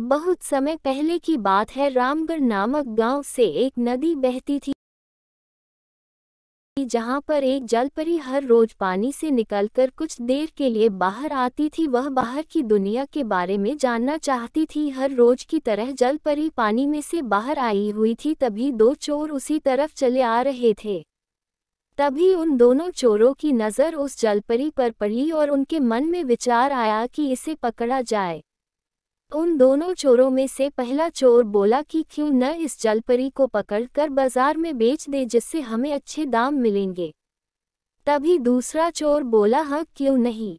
बहुत समय पहले की बात है रामगढ़ नामक गांव से एक नदी बहती थी जहां पर एक जलपरी हर रोज पानी से निकलकर कुछ देर के लिए बाहर आती थी वह बाहर की दुनिया के बारे में जानना चाहती थी हर रोज की तरह जलपरी पानी में से बाहर आई हुई थी तभी दो चोर उसी तरफ चले आ रहे थे तभी उन दोनों चोरों की नज़र उस जलपरी पर पड़ी और उनके मन में विचार आया कि इसे पकड़ा जाए उन दोनों चोरों में से पहला चोर बोला कि क्यों न इस जलपरी को पकड़कर बाजार में बेच दे जिससे हमें अच्छे दाम मिलेंगे तभी दूसरा चोर बोला हाँ क्यों नहीं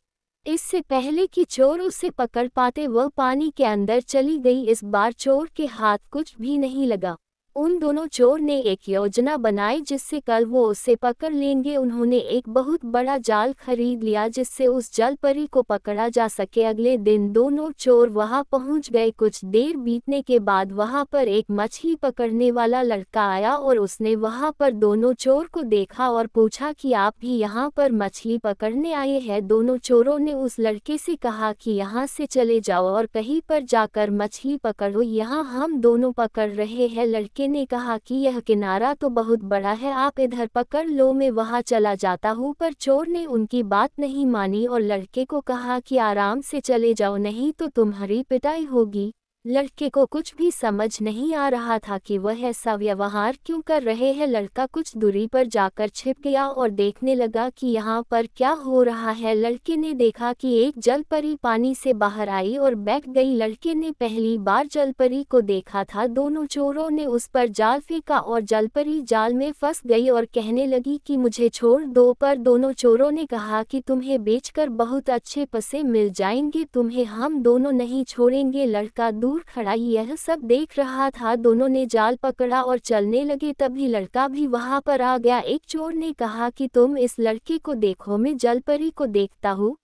इससे पहले कि चोर उसे पकड़ पाते वह पानी के अंदर चली गई इस बार चोर के हाथ कुछ भी नहीं लगा उन दोनों चोर ने एक योजना बनाई जिससे कल वो उसे पकड़ लेंगे उन्होंने एक बहुत बड़ा जाल खरीद लिया जिससे उस जल परी को पकड़ा जा सके अगले दिन दोनों चोर वहां पहुंच गए कुछ देर बीतने के बाद वहां पर एक मछली पकड़ने वाला लड़का आया और उसने वहां पर दोनों चोर को देखा और पूछा कि आप भी यहाँ पर मछली पकड़ने आए हैं दोनों चोरों ने उस लड़के से कहा कि यहाँ से चले जाओ और कहीं पर जाकर मछली पकड़ो यहाँ हम दोनों पकड़ रहे हैं लड़के लड़के ने कहा कि यह किनारा तो बहुत बड़ा है आप इधर पकड़ लो मैं वहाँ चला जाता हूँ पर चोर ने उनकी बात नहीं मानी और लड़के को कहा कि आराम से चले जाओ नहीं तो तुम्हारी पिटाई होगी लड़के को कुछ भी समझ नहीं आ रहा था कि वह ऐसा व्यवहार क्यों कर रहे हैं लड़का कुछ दूरी पर जाकर छिप गया और देखने लगा कि यहाँ पर क्या हो रहा है लड़के ने देखा कि एक जलपरी पानी से बाहर आई और बैठ गई लड़के ने पहली बार जलपरी को देखा था दोनों चोरों ने उस पर जाल फेंका और जलपरी जाल में फंस गई और कहने लगी कि मुझे छोड़ दो पर दोनों चोरों ने कहा कि तुम्हें बेचकर बहुत अच्छे पसे मिल जाएंगे तुम्हें हम दोनों नहीं छोड़ेंगे लड़का दूर दूर खड़ा यह सब देख रहा था दोनों ने जाल पकड़ा और चलने लगे तभी लड़का भी वहां पर आ गया एक चोर ने कहा कि तुम इस लड़के को देखो मैं जलपरी को देखता हूँ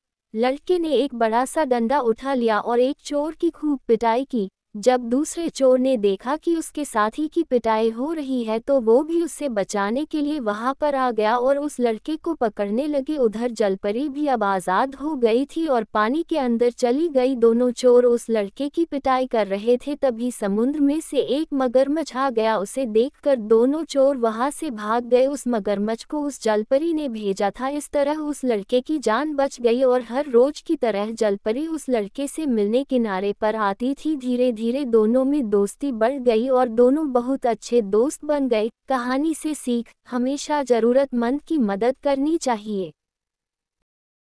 लड़के ने एक बड़ा सा डंडा उठा लिया और एक चोर की खूब पिटाई की जब दूसरे चोर ने देखा कि उसके साथी की पिटाई हो रही है तो वो भी उससे बचाने के लिए वहां पर आ गया और उस लड़के को पकड़ने लगे उधर जलपरी भी अब आज़ाद हो गई थी और पानी के अंदर चली गई दोनों चोर उस लड़के की पिटाई कर रहे थे तभी समुद्र में से एक मगरमच्छ आ गया उसे देखकर दोनों चोर वहां से भाग गए उस मगरमच्छ को उस जलपरी ने भेजा था इस तरह उस लड़के की जान बच गई और हर रोज की तरह जलपरी उस लड़के से मिलने किनारे पर आती थी धीरे धीरे दोनों में दोस्ती बढ़ गई और दोनों बहुत अच्छे दोस्त बन गए कहानी से सीख हमेशा ज़रूरतमंद की मदद करनी चाहिए